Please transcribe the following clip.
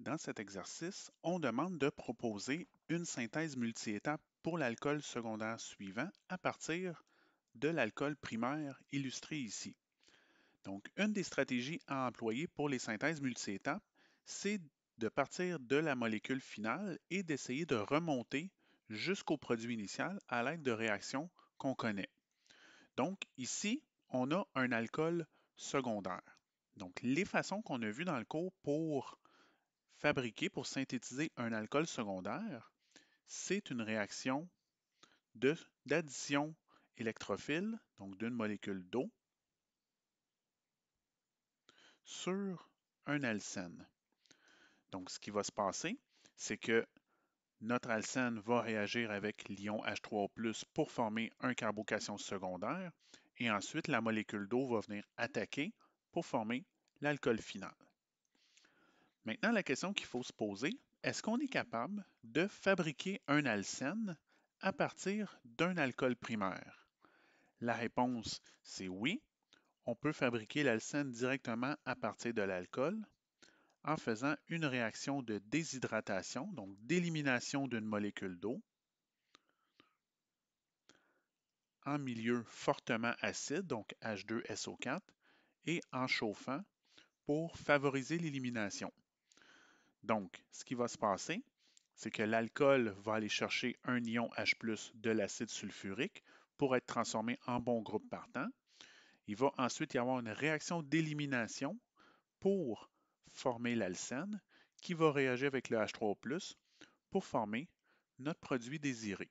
Dans cet exercice, on demande de proposer une synthèse multi multiétape pour l'alcool secondaire suivant à partir de l'alcool primaire illustré ici. Donc, une des stratégies à employer pour les synthèses multi-étapes, c'est de partir de la molécule finale et d'essayer de remonter jusqu'au produit initial à l'aide de réactions qu'on connaît. Donc, ici, on a un alcool secondaire. Donc, les façons qu'on a vues dans le cours pour Fabriquer pour synthétiser un alcool secondaire, c'est une réaction d'addition électrophile, donc d'une molécule d'eau, sur un alcène. Donc, ce qui va se passer, c'est que notre alcène va réagir avec l'ion H3O+, pour former un carbocation secondaire, et ensuite, la molécule d'eau va venir attaquer pour former l'alcool final. Maintenant, la question qu'il faut se poser, est-ce qu'on est capable de fabriquer un alcène à partir d'un alcool primaire? La réponse, c'est oui. On peut fabriquer l'alcène directement à partir de l'alcool en faisant une réaction de déshydratation, donc d'élimination d'une molécule d'eau, en milieu fortement acide, donc H2SO4, et en chauffant pour favoriser l'élimination. Donc, ce qui va se passer, c'est que l'alcool va aller chercher un ion H de l'acide sulfurique pour être transformé en bon groupe partant. Il va ensuite y avoir une réaction d'élimination pour former l'alcène qui va réagir avec le H3 pour former notre produit désiré.